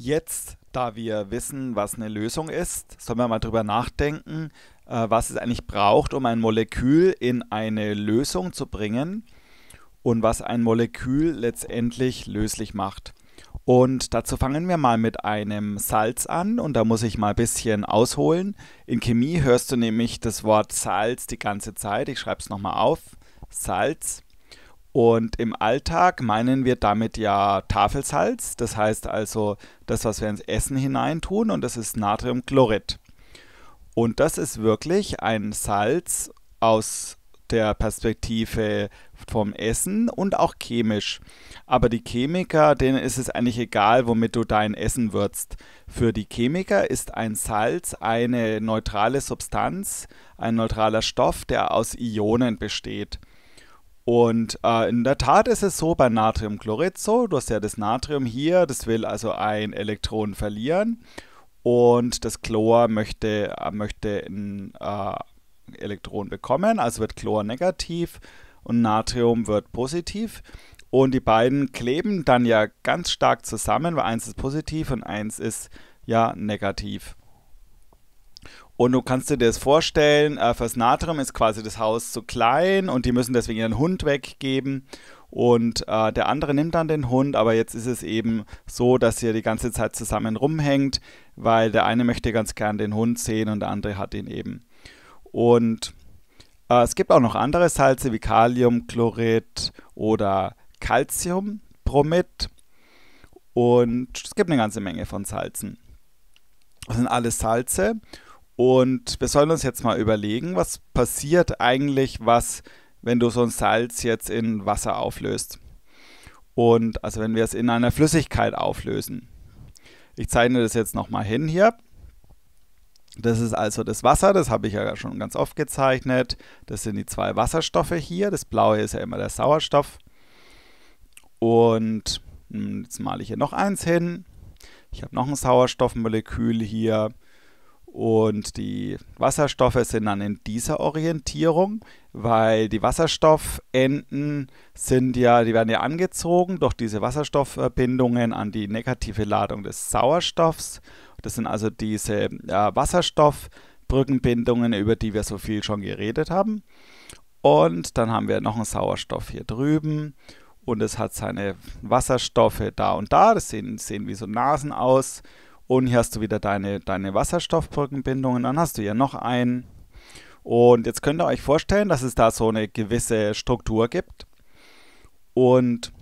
Jetzt, da wir wissen, was eine Lösung ist, sollen wir mal drüber nachdenken, äh, was es eigentlich braucht, um ein Molekül in eine Lösung zu bringen und was ein Molekül letztendlich löslich macht. Und dazu fangen wir mal mit einem Salz an und da muss ich mal ein bisschen ausholen. In Chemie hörst du nämlich das Wort Salz die ganze Zeit. Ich schreibe es nochmal auf. Salz. Und im Alltag meinen wir damit ja Tafelsalz, das heißt also das, was wir ins Essen hineintun, und das ist Natriumchlorid. Und das ist wirklich ein Salz aus der Perspektive vom Essen und auch chemisch. Aber die Chemiker, denen ist es eigentlich egal, womit du dein Essen würzt. Für die Chemiker ist ein Salz eine neutrale Substanz, ein neutraler Stoff, der aus Ionen besteht. Und äh, in der Tat ist es so bei Natriumchlorid so, du hast ja das Natrium hier, das will also ein Elektron verlieren und das Chlor möchte, äh, möchte ein äh, Elektron bekommen, also wird Chlor negativ und Natrium wird positiv. Und die beiden kleben dann ja ganz stark zusammen, weil eins ist positiv und eins ist ja negativ. Und du kannst dir das vorstellen, äh, fürs Natrium ist quasi das Haus zu klein und die müssen deswegen ihren Hund weggeben. Und äh, der andere nimmt dann den Hund, aber jetzt ist es eben so, dass ihr die ganze Zeit zusammen rumhängt, weil der eine möchte ganz gern den Hund sehen und der andere hat ihn eben. Und äh, es gibt auch noch andere Salze wie Kaliumchlorid oder Calciumbromid. Und es gibt eine ganze Menge von Salzen. Das sind alles Salze. Und wir sollen uns jetzt mal überlegen, was passiert eigentlich, was, wenn du so ein Salz jetzt in Wasser auflöst. Und also wenn wir es in einer Flüssigkeit auflösen. Ich zeichne das jetzt nochmal hin hier. Das ist also das Wasser, das habe ich ja schon ganz oft gezeichnet. Das sind die zwei Wasserstoffe hier. Das blaue ist ja immer der Sauerstoff. Und hm, jetzt male ich hier noch eins hin. Ich habe noch ein Sauerstoffmolekül hier. Und die Wasserstoffe sind dann in dieser Orientierung, weil die Wasserstoffenden sind ja, die werden ja angezogen durch diese Wasserstoffbindungen an die negative Ladung des Sauerstoffs. Das sind also diese äh, Wasserstoffbrückenbindungen, über die wir so viel schon geredet haben. Und dann haben wir noch einen Sauerstoff hier drüben und es hat seine Wasserstoffe da und da. Das sehen, sehen wie so Nasen aus. Und hier hast du wieder deine, deine Wasserstoffbrückenbindung dann hast du hier noch einen. Und jetzt könnt ihr euch vorstellen, dass es da so eine gewisse Struktur gibt. Und,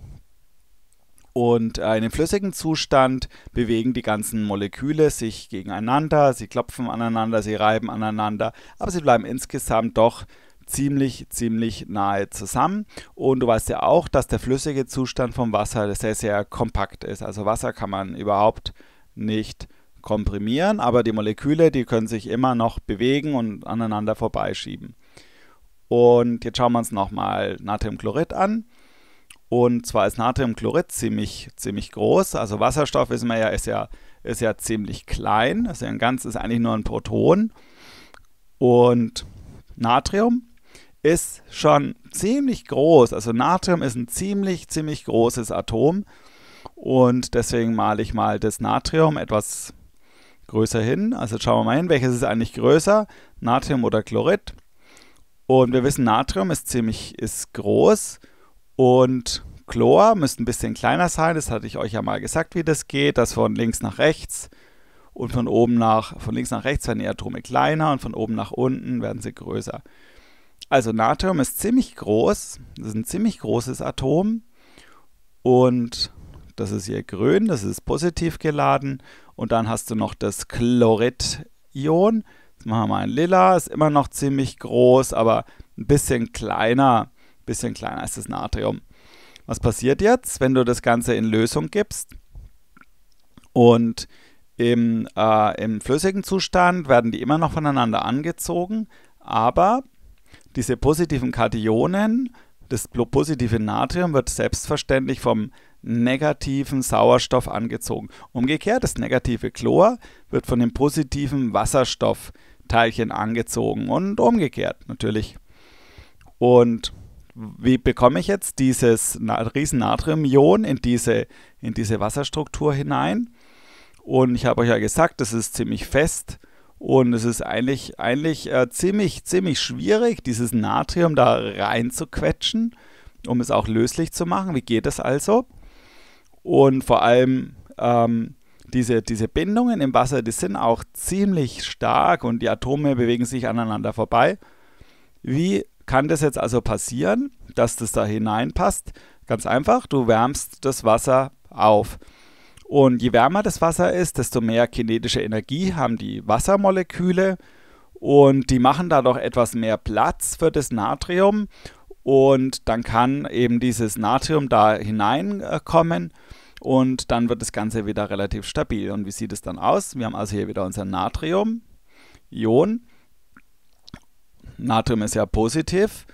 und in einem flüssigen Zustand bewegen die ganzen Moleküle sich gegeneinander, sie klopfen aneinander, sie reiben aneinander, aber sie bleiben insgesamt doch ziemlich, ziemlich nahe zusammen. Und du weißt ja auch, dass der flüssige Zustand vom Wasser sehr, sehr kompakt ist. Also Wasser kann man überhaupt nicht komprimieren, aber die Moleküle, die können sich immer noch bewegen und aneinander vorbeischieben. Und jetzt schauen wir uns nochmal Natriumchlorid an. Und zwar ist Natriumchlorid ziemlich, ziemlich groß. Also Wasserstoff wissen wir ja, ist ja, ist ja ziemlich klein. Also ein ganz ist eigentlich nur ein Proton. Und Natrium ist schon ziemlich groß. Also Natrium ist ein ziemlich, ziemlich großes Atom. Und deswegen male ich mal das Natrium etwas größer hin. Also schauen wir mal hin, welches ist eigentlich größer, Natrium oder Chlorid. Und wir wissen, Natrium ist ziemlich ist groß und Chlor müsste ein bisschen kleiner sein. Das hatte ich euch ja mal gesagt, wie das geht, dass von links nach rechts und von oben nach von links nach rechts werden die Atome kleiner und von oben nach unten werden sie größer. Also Natrium ist ziemlich groß, das ist ein ziemlich großes Atom und das ist hier grün, das ist positiv geladen. Und dann hast du noch das Chloridion. Jetzt machen wir mal ein Lila, ist immer noch ziemlich groß, aber ein bisschen kleiner. Ein bisschen kleiner ist das Natrium. Was passiert jetzt, wenn du das Ganze in Lösung gibst? Und im, äh, im flüssigen Zustand werden die immer noch voneinander angezogen, aber diese positiven Kationen, das positive Natrium wird selbstverständlich vom negativen Sauerstoff angezogen. Umgekehrt, das negative Chlor wird von dem positiven Wasserstoffteilchen angezogen und umgekehrt natürlich. Und wie bekomme ich jetzt dieses riesen Natriumion in diese, in diese Wasserstruktur hinein? Und ich habe euch ja gesagt, das ist ziemlich fest und es ist eigentlich, eigentlich äh, ziemlich, ziemlich schwierig, dieses Natrium da rein zu quetschen, um es auch löslich zu machen. Wie geht das also? Und vor allem ähm, diese, diese Bindungen im Wasser, die sind auch ziemlich stark und die Atome bewegen sich aneinander vorbei. Wie kann das jetzt also passieren, dass das da hineinpasst? Ganz einfach, du wärmst das Wasser auf. Und je wärmer das Wasser ist, desto mehr kinetische Energie haben die Wassermoleküle und die machen da doch etwas mehr Platz für das Natrium und dann kann eben dieses Natrium da hineinkommen und dann wird das Ganze wieder relativ stabil. Und wie sieht es dann aus? Wir haben also hier wieder unser Natrium-Ion. Natrium ist ja positiv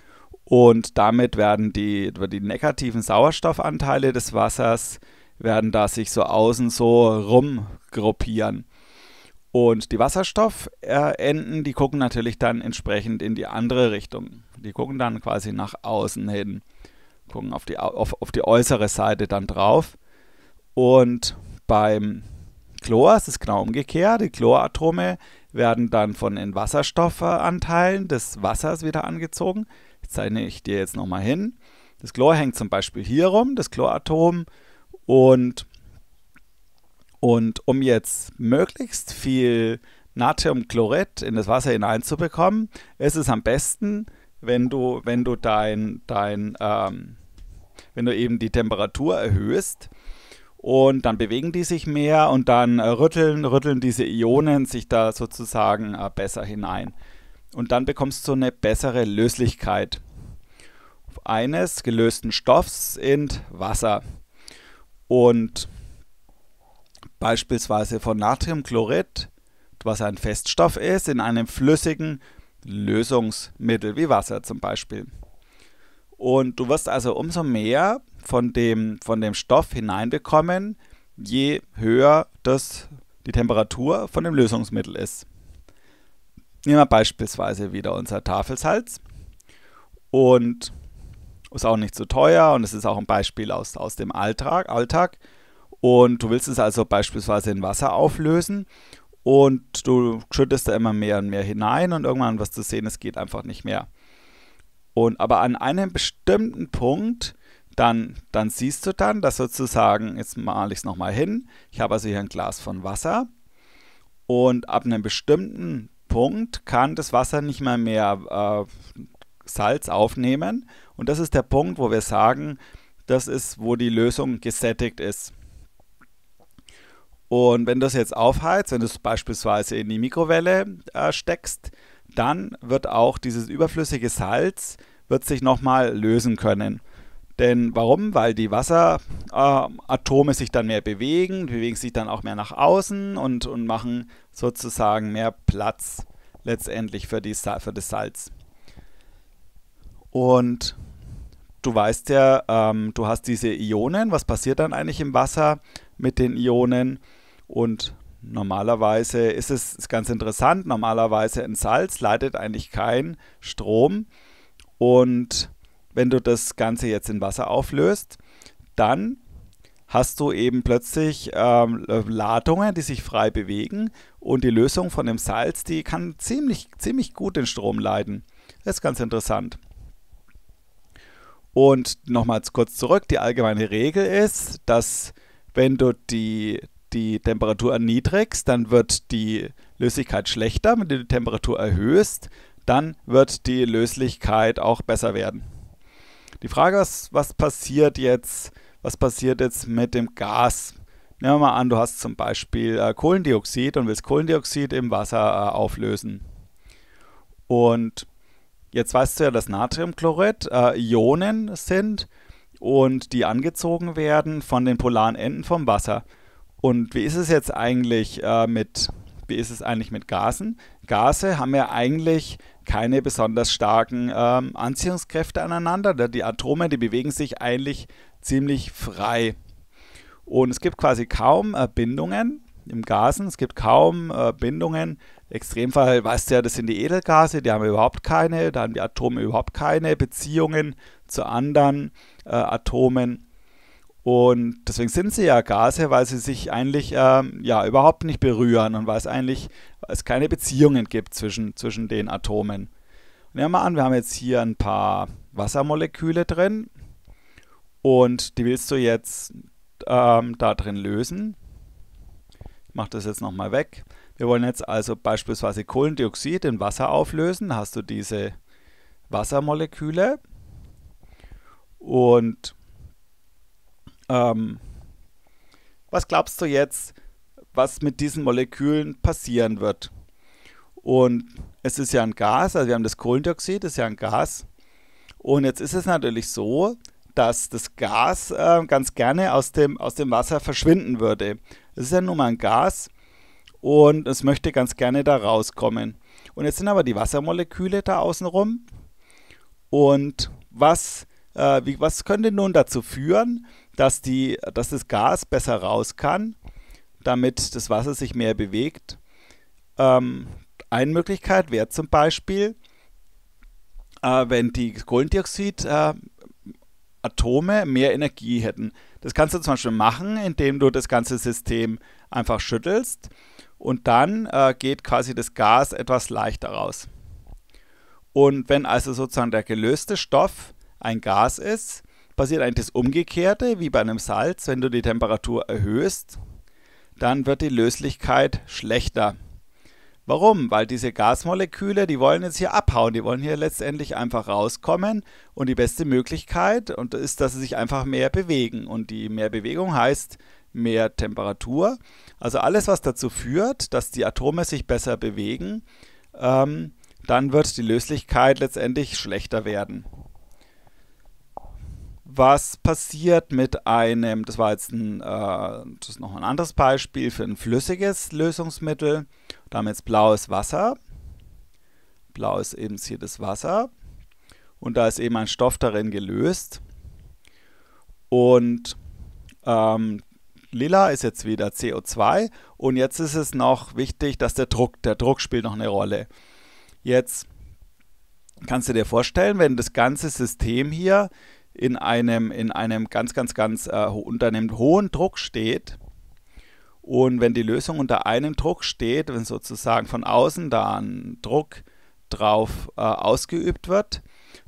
und damit werden die, die negativen Sauerstoffanteile des Wassers werden da sich so außen so rumgruppieren. Und die Wasserstoffenden, die gucken natürlich dann entsprechend in die andere Richtung. Die gucken dann quasi nach außen hin, gucken auf die, auf, auf die äußere Seite dann drauf. Und beim Chlor ist es genau umgekehrt. Die Chloratome werden dann von den Wasserstoffanteilen des Wassers wieder angezogen. Das zeichne ich dir jetzt nochmal hin. Das Chlor hängt zum Beispiel hier rum, das Chloratom, und und um jetzt möglichst viel Natriumchlorid in das Wasser hineinzubekommen, ist es am besten, wenn du, wenn du dein, dein ähm, wenn du eben die Temperatur erhöhst und dann bewegen die sich mehr und dann äh, rütteln, rütteln diese Ionen sich da sozusagen äh, besser hinein. Und dann bekommst du eine bessere Löslichkeit eines gelösten Stoffs in Wasser. Und beispielsweise von Natriumchlorid, was ein Feststoff ist, in einem flüssigen Lösungsmittel wie Wasser zum Beispiel. Und du wirst also umso mehr von dem, von dem Stoff hineinbekommen, je höher das, die Temperatur von dem Lösungsmittel ist. Nehmen wir beispielsweise wieder unser Tafelsalz und ist auch nicht zu so teuer und es ist auch ein Beispiel aus, aus dem Alltag, Alltag und du willst es also beispielsweise in Wasser auflösen und du schüttest da immer mehr und mehr hinein und irgendwann wirst du sehen, es geht einfach nicht mehr. Und aber an einem bestimmten Punkt, dann, dann siehst du dann, dass sozusagen, jetzt male ich es nochmal hin, ich habe also hier ein Glas von Wasser und ab einem bestimmten Punkt kann das Wasser nicht mehr mehr äh, Salz aufnehmen und das ist der Punkt, wo wir sagen, das ist, wo die Lösung gesättigt ist. Und wenn du es jetzt aufheizt, wenn du es beispielsweise in die Mikrowelle äh, steckst, dann wird auch dieses überflüssige Salz wird sich nochmal lösen können. Denn warum? Weil die Wasseratome äh, sich dann mehr bewegen, bewegen sich dann auch mehr nach außen und, und machen sozusagen mehr Platz letztendlich für, die, für das Salz. Und du weißt ja, ähm, du hast diese Ionen. Was passiert dann eigentlich im Wasser mit den Ionen? Und normalerweise ist es ist ganz interessant, normalerweise ein Salz leitet eigentlich kein Strom. Und wenn du das Ganze jetzt in Wasser auflöst, dann hast du eben plötzlich ähm, Ladungen, die sich frei bewegen und die Lösung von dem Salz, die kann ziemlich, ziemlich gut den Strom leiten. Das ist ganz interessant. Und nochmals kurz zurück, die allgemeine Regel ist, dass wenn du die die Temperatur erniedrigst, dann wird die Löslichkeit schlechter. Wenn du die Temperatur erhöhst, dann wird die Löslichkeit auch besser werden. Die Frage ist, was passiert jetzt, was passiert jetzt mit dem Gas? Nehmen wir mal an, du hast zum Beispiel äh, Kohlendioxid und willst Kohlendioxid im Wasser äh, auflösen. Und jetzt weißt du ja, dass Natriumchlorid äh, Ionen sind und die angezogen werden von den polaren Enden vom Wasser. Und wie ist es jetzt eigentlich äh, mit, wie ist es eigentlich mit Gasen? Gase haben ja eigentlich keine besonders starken ähm, Anziehungskräfte aneinander. Die Atome, die bewegen sich eigentlich ziemlich frei. Und es gibt quasi kaum äh, Bindungen im Gasen. Es gibt kaum äh, Bindungen. Extremfall, weißt du ja, das sind die Edelgase, die haben überhaupt keine, da haben die Atome überhaupt keine Beziehungen zu anderen äh, Atomen. Und deswegen sind sie ja Gase, weil sie sich eigentlich ähm, ja überhaupt nicht berühren und weil es eigentlich weil es keine Beziehungen gibt zwischen, zwischen den Atomen. Und nehmen wir mal an, wir haben jetzt hier ein paar Wassermoleküle drin und die willst du jetzt ähm, da drin lösen. Ich mache das jetzt nochmal weg. Wir wollen jetzt also beispielsweise Kohlendioxid in Wasser auflösen. Da hast du diese Wassermoleküle und ähm, was glaubst du jetzt, was mit diesen Molekülen passieren wird? Und es ist ja ein Gas, also wir haben das Kohlendioxid, das ist ja ein Gas. Und jetzt ist es natürlich so, dass das Gas äh, ganz gerne aus dem, aus dem Wasser verschwinden würde. Es ist ja nun mal ein Gas und es möchte ganz gerne da rauskommen. Und jetzt sind aber die Wassermoleküle da außenrum. Und was, äh, wie, was könnte nun dazu führen, dass, die, dass das Gas besser raus kann, damit das Wasser sich mehr bewegt. Ähm, eine Möglichkeit wäre zum Beispiel, äh, wenn die Kohlendioxidatome äh, mehr Energie hätten. Das kannst du zum Beispiel machen, indem du das ganze System einfach schüttelst und dann äh, geht quasi das Gas etwas leichter raus. Und wenn also sozusagen der gelöste Stoff ein Gas ist, passiert eigentlich das Umgekehrte, wie bei einem Salz. Wenn du die Temperatur erhöhst, dann wird die Löslichkeit schlechter. Warum? Weil diese Gasmoleküle, die wollen jetzt hier abhauen, die wollen hier letztendlich einfach rauskommen und die beste Möglichkeit und ist, dass sie sich einfach mehr bewegen und die mehr Bewegung heißt mehr Temperatur. Also alles, was dazu führt, dass die Atome sich besser bewegen, ähm, dann wird die Löslichkeit letztendlich schlechter werden was passiert mit einem, das war jetzt ein, äh, das ist noch ein anderes Beispiel für ein flüssiges Lösungsmittel. Da haben wir jetzt blaues Wasser. Blau ist eben hier das Wasser. Und da ist eben ein Stoff darin gelöst. Und ähm, lila ist jetzt wieder CO2. Und jetzt ist es noch wichtig, dass der Druck, der Druck spielt noch eine Rolle. Jetzt kannst du dir vorstellen, wenn das ganze System hier in einem, in einem ganz, ganz, ganz äh, unter einem hohen Druck steht. Und wenn die Lösung unter einem Druck steht, wenn sozusagen von außen da ein Druck drauf äh, ausgeübt wird,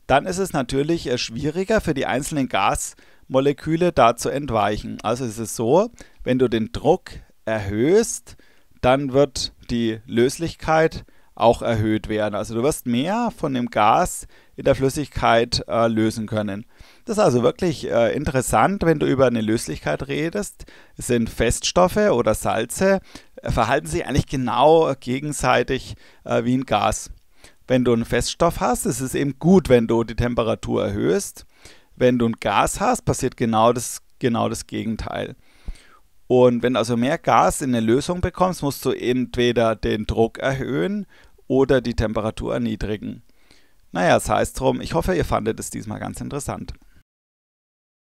dann ist es natürlich äh, schwieriger für die einzelnen Gasmoleküle da zu entweichen. Also ist es so, wenn du den Druck erhöhst, dann wird die Löslichkeit auch erhöht werden. Also du wirst mehr von dem Gas in der Flüssigkeit äh, lösen können. Das ist also wirklich äh, interessant, wenn du über eine Löslichkeit redest. Es sind Feststoffe oder Salze, äh, verhalten sich eigentlich genau gegenseitig äh, wie ein Gas. Wenn du einen Feststoff hast, ist es eben gut, wenn du die Temperatur erhöhst. Wenn du ein Gas hast, passiert genau das, genau das Gegenteil. Und wenn du also mehr Gas in eine Lösung bekommst, musst du entweder den Druck erhöhen oder die Temperatur erniedrigen. Naja, sei es drum, ich hoffe, ihr fandet es diesmal ganz interessant.